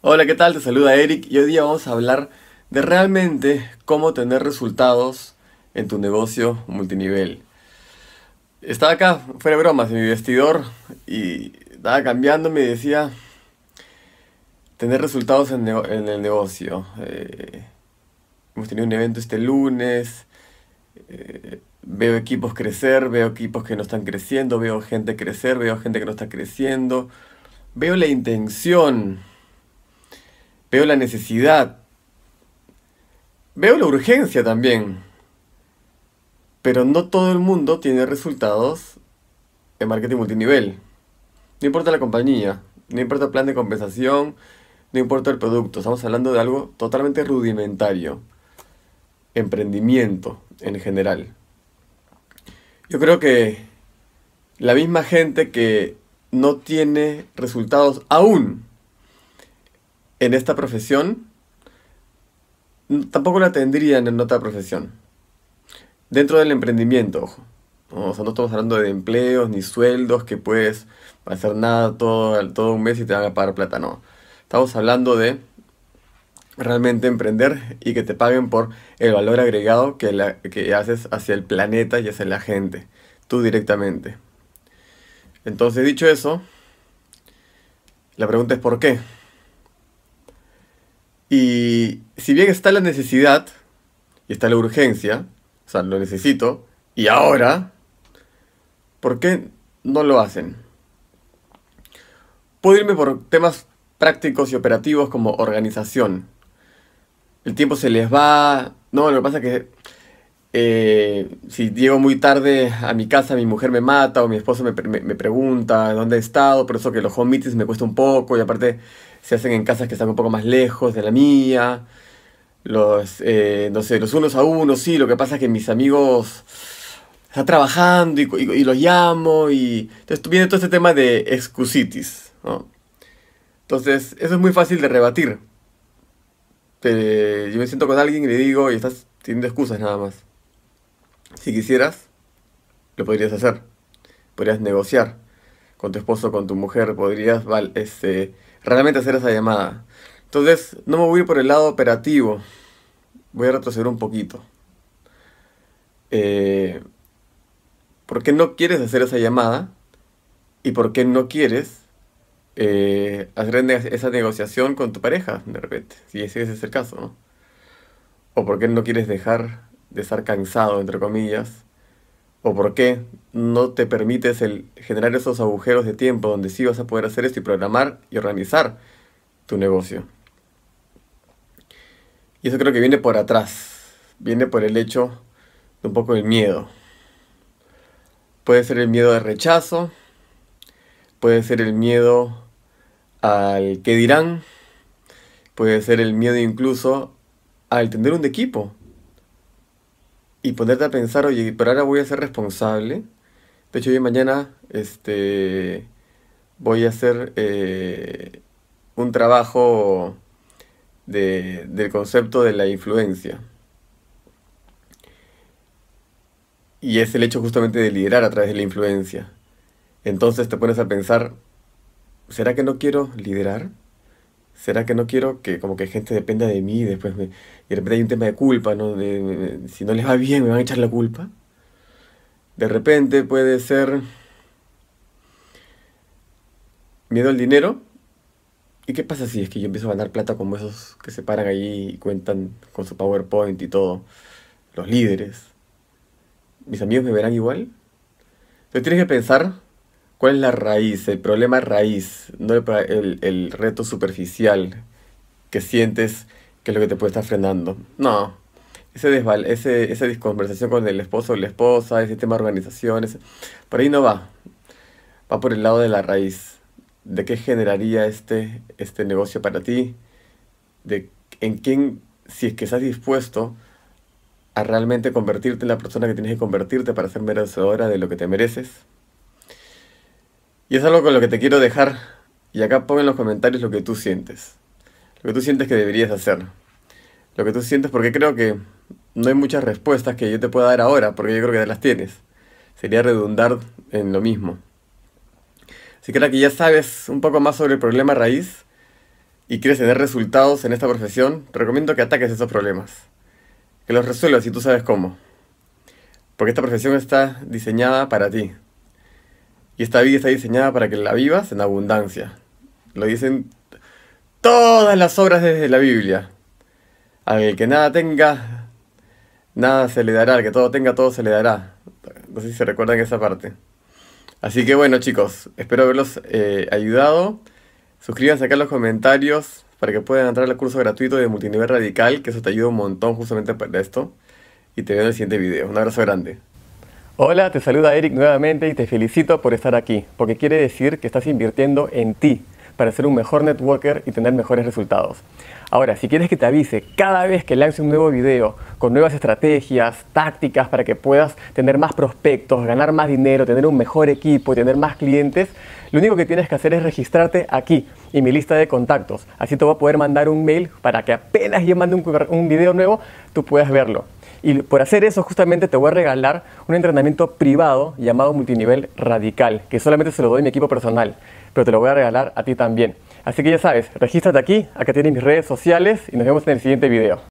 Hola, ¿qué tal? Te saluda Eric y hoy día vamos a hablar de realmente cómo tener resultados en tu negocio multinivel. Estaba acá, fuera de bromas, en mi vestidor y estaba cambiándome y decía tener resultados en, el negocio. Eh, hemos tenido un evento este lunes, eh, veo equipos crecer, veo equipos que no están creciendo, veo gente crecer, veo gente que no está creciendo, veo la intención Veo la necesidad. Veo la urgencia también. Pero no todo el mundo tiene resultados en marketing multinivel. No importa la compañía, no importa el plan de compensación, no importa el producto. Estamos hablando de algo totalmente rudimentario. Emprendimiento en general. Yo creo que la misma gente que no tiene resultados aún en esta profesión, tampoco la tendrían en otra profesión. Dentro del emprendimiento, ojo. O sea, no estamos hablando de empleos ni sueldos que puedes hacer nada todo, un mes y te van a pagar plata, no. Estamos hablando de realmente emprender y que te paguen por el valor agregado que, que haces hacia el planeta y hacia la gente, tú directamente. Entonces, dicho eso, la pregunta es ¿por qué? Y si bien está la necesidad y está la urgencia, o sea, lo necesito, y ahora, ¿por qué no lo hacen? Puedo irme por temas prácticos y operativos como organización. El tiempo se les va. No, lo que pasa es que eh, si llego muy tarde a mi casa, mi mujer me mata o mi esposo me, pregunta dónde he estado, por eso que los home meetings me cuesta un poco y aparte se hacen en casas que están un poco más lejos de la mía. Los, eh, sé, los unos a unos, sí, lo que pasa es que mis amigos están trabajando y, los llamo y... Entonces viene todo este tema de excusitis, Entonces, eso es muy fácil de rebatir. Pero yo me siento con alguien y le digo, y estás teniendo excusas nada más. Si quisieras, lo podrías hacer. Podrías negociar con tu esposo, con tu mujer, podrías vale este, realmente hacer esa llamada. Entonces, no me voy a ir por el lado operativo. Voy a retroceder un poquito. Eh, ¿Por qué no quieres hacer esa llamada? ¿Y por qué no quieres eh, hacer esa negociación con tu pareja, de repente? Si ese es el caso, ¿no? ¿O por qué no quieres dejar de estar cansado, entre comillas, o por qué no te permites el generar esos agujeros de tiempo donde sí vas a poder hacer esto y programar y organizar tu negocio. Y eso creo que viene por atrás, viene por el hecho de un poco el miedo. Puede ser el miedo al rechazo, puede ser el miedo al que dirán, puede ser el miedo incluso al tener un equipo, y ponerte a pensar, oye, pero ahora voy a ser responsable. De hecho, hoy mañana este, voy a hacer eh, un trabajo del concepto de la influencia. Y es el hecho justamente de liderar a través de la influencia. Entonces te pones a pensar, ¿será que no quiero liderar? ¿Será que no quiero que como que gente dependa de mí y después me, y de repente hay un tema de culpa, ¿no? De, si no les va bien, me van a echar la culpa. De repente puede ser miedo al dinero. ¿Y qué pasa si es que yo empiezo a ganar plata como esos que se paran allí y cuentan con su PowerPoint y todo? Los líderes. ¿Mis amigos me verán igual? Entonces tienes que pensar ¿Cuál es la raíz, el problema raíz, no el, reto superficial que sientes que es lo que te puede estar frenando? No, ese desval, ese, esa disconversación con el esposo o la esposa, ese tema de organizaciones, por ahí no va, va por el lado de la raíz, de qué generaría este, este negocio para ti, de en quién, si es que estás dispuesto a realmente convertirte en la persona que tienes que convertirte para ser merecedora de lo que te mereces. Y es algo con lo que te quiero dejar. Y acá pon en los comentarios lo que tú sientes. Lo que tú sientes que deberías hacer. Lo que tú sientes porque creo que no hay muchas respuestas que yo te pueda dar ahora, porque yo creo que ya las tienes. Sería redundar en lo mismo. si que que ya sabes un poco más sobre el problema raíz y quieres tener resultados en esta profesión, te recomiendo que ataques esos problemas. Que los resuelvas si tú sabes cómo. Porque esta profesión está diseñada para ti. Y esta vida está diseñada para que la vivas en abundancia. Lo dicen todas las obras desde la Biblia. Al que nada tenga, nada se le dará. Al que todo tenga, todo se le dará. No sé si se recuerdan esa parte. Así que bueno chicos, espero haberlos eh, ayudado. Suscríbanse acá en los comentarios para que puedan entrar al curso gratuito de multinivel radical, que eso te ayuda un montón justamente para esto. Y te veo en el siguiente video. Un abrazo grande. Hola, te saluda Eric nuevamente y te felicito por estar aquí, porque quiere decir que estás invirtiendo en ti para ser un mejor networker y tener mejores resultados. Ahora, si quieres que te avise cada vez que lance un nuevo video con nuevas estrategias, tácticas para que puedas tener más prospectos, ganar más dinero, tener un mejor equipo tener más clientes, lo único que tienes que hacer es registrarte aquí en mi lista de contactos. Así te voy a poder mandar un mail para que apenas yo mande un video nuevo, tú puedas verlo. Y por hacer eso, justamente te voy a regalar un entrenamiento privado llamado multinivel radical, que solamente se lo doy a mi equipo personal, pero te lo voy a regalar a ti también. Así que ya sabes, regístrate aquí, acá tienes mis redes sociales y nos vemos en el siguiente video.